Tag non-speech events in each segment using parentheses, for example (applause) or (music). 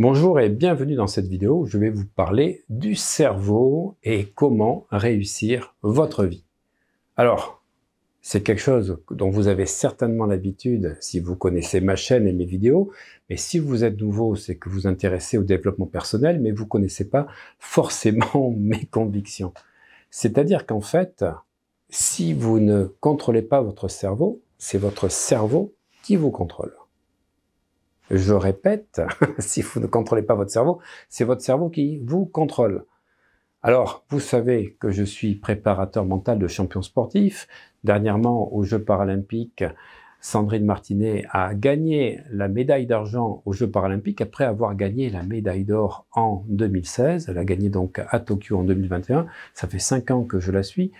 Bonjour et bienvenue dans cette vidéo je vais vous parler du cerveau et comment réussir votre vie. Alors, c'est quelque chose dont vous avez certainement l'habitude si vous connaissez ma chaîne et mes vidéos, mais si vous êtes nouveau, c'est que vous intéressez au développement personnel, mais vous ne connaissez pas forcément (laughs) mes convictions. C'est-à-dire qu'en fait, si vous ne contrôlez pas votre cerveau, c'est votre cerveau qui vous contrôle. Je répète, (laughs) si vous ne contrôlez pas votre cerveau, c'est votre cerveau qui vous contrôle. Alors, vous savez que je suis préparateur mental de champion sportif. Dernièrement, aux Jeux paralympiques, Sandrine Martinet a gagné la médaille d'argent aux Jeux paralympiques après avoir gagné la médaille d'or en 2016. Elle a gagné donc à Tokyo en 2021. Ça fait cinq ans que je la suis.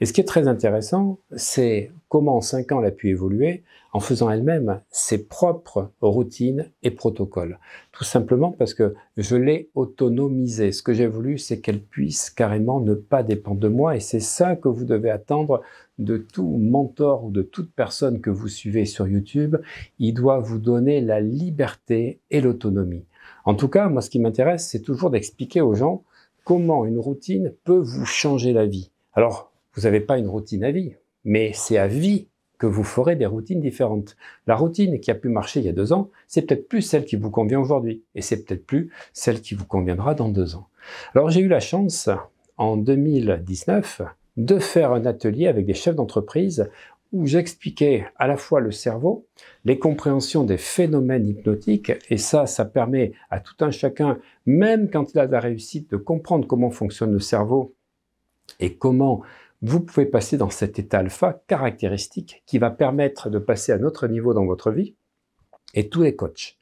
Et ce qui est très intéressant, c'est comment en cinq ans elle a pu évoluer en faisant elle-même ses propres routines et protocoles. Tout simplement parce que je l'ai autonomisée. Ce que j'ai voulu, c'est qu'elle puisse carrément ne pas dépendre de moi. Et c'est ça que vous devez attendre de tout mentor ou de toute personne que vous suivez sur YouTube. Il doit vous donner la liberté et l'autonomie. En tout cas, moi, ce qui m'intéresse, c'est toujours d'expliquer aux gens comment une routine peut vous changer la vie. Alors, vous n'avez pas une routine à vie, mais c'est à vie que vous ferez des routines différentes. La routine qui a pu marcher il y a deux ans, c'est peut-être plus celle qui vous convient aujourd'hui, et c'est peut-être plus celle qui vous conviendra dans deux ans. Alors j'ai eu la chance, en 2019, de faire un atelier avec des chefs d'entreprise où j'expliquais à la fois le cerveau, les compréhensions des phénomènes hypnotiques, et ça, ça permet à tout un chacun, même quand il a la réussite, de comprendre comment fonctionne le cerveau et comment vous pouvez passer dans cet état alpha caractéristique qui va permettre de passer à autre niveau dans votre vie. Et tous les coachs,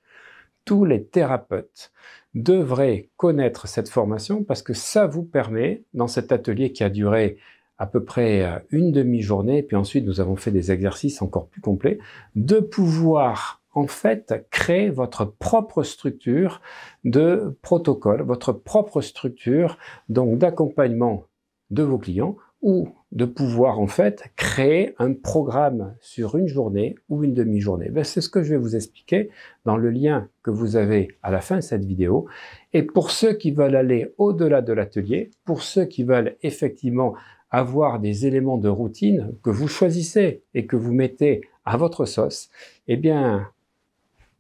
tous les thérapeutes devraient connaître cette formation parce que ça vous permet, dans cet atelier qui a duré à peu près euh, une demi-journée, puis ensuite nous avons fait des exercices encore plus complets, de pouvoir en fait créer votre propre structure de protocole, votre propre structure donc d'accompagnement de vos clients ou de pouvoir en fait créer un programme sur une journée ou une demi-journée. Ben, c'est ce que je vais vous expliquer dans le lien que vous avez à la fin de cette vidéo. Et pour ceux qui veulent aller au-delà de l'atelier, pour ceux qui veulent effectivement avoir des éléments de routine que vous choisissez et que vous mettez à votre sauce, eh bien,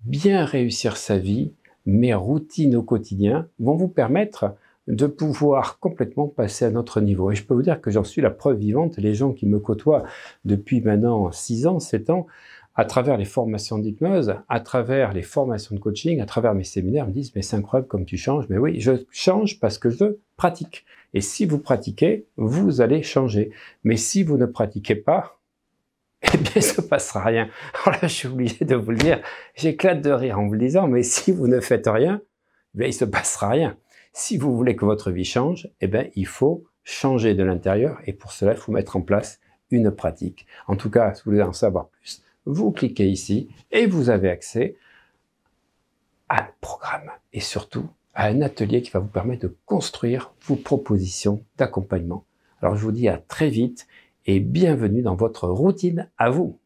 bien réussir sa vie, mes routines au quotidien vont vous permettre de pouvoir complètement passer à notre niveau. Et je peux vous dire que j'en suis la preuve vivante. Les gens qui me côtoient depuis maintenant 6 ans, 7 ans, à travers les formations d'hypnose, à travers les formations de coaching, à travers mes séminaires, me disent, mais c'est incroyable comme tu changes. Mais oui, je change parce que je pratique. Et si vous pratiquez, vous allez changer. Mais si vous ne pratiquez pas, (laughs) eh bien, il ne passera rien. Alors (laughs) là, je suis obligé de vous le dire, j'éclate de rire en vous le disant, mais si vous ne faites rien, eh bien, il ne se passera rien. Si vous voulez que votre vie change, eh bien, il faut changer de l'intérieur et pour cela, il faut mettre en place une pratique. En tout cas, si vous voulez en savoir plus, vous cliquez ici et vous avez accès à un programme et surtout à un atelier qui va vous permettre de construire vos propositions d'accompagnement. Alors je vous dis à très vite et bienvenue dans votre routine à vous.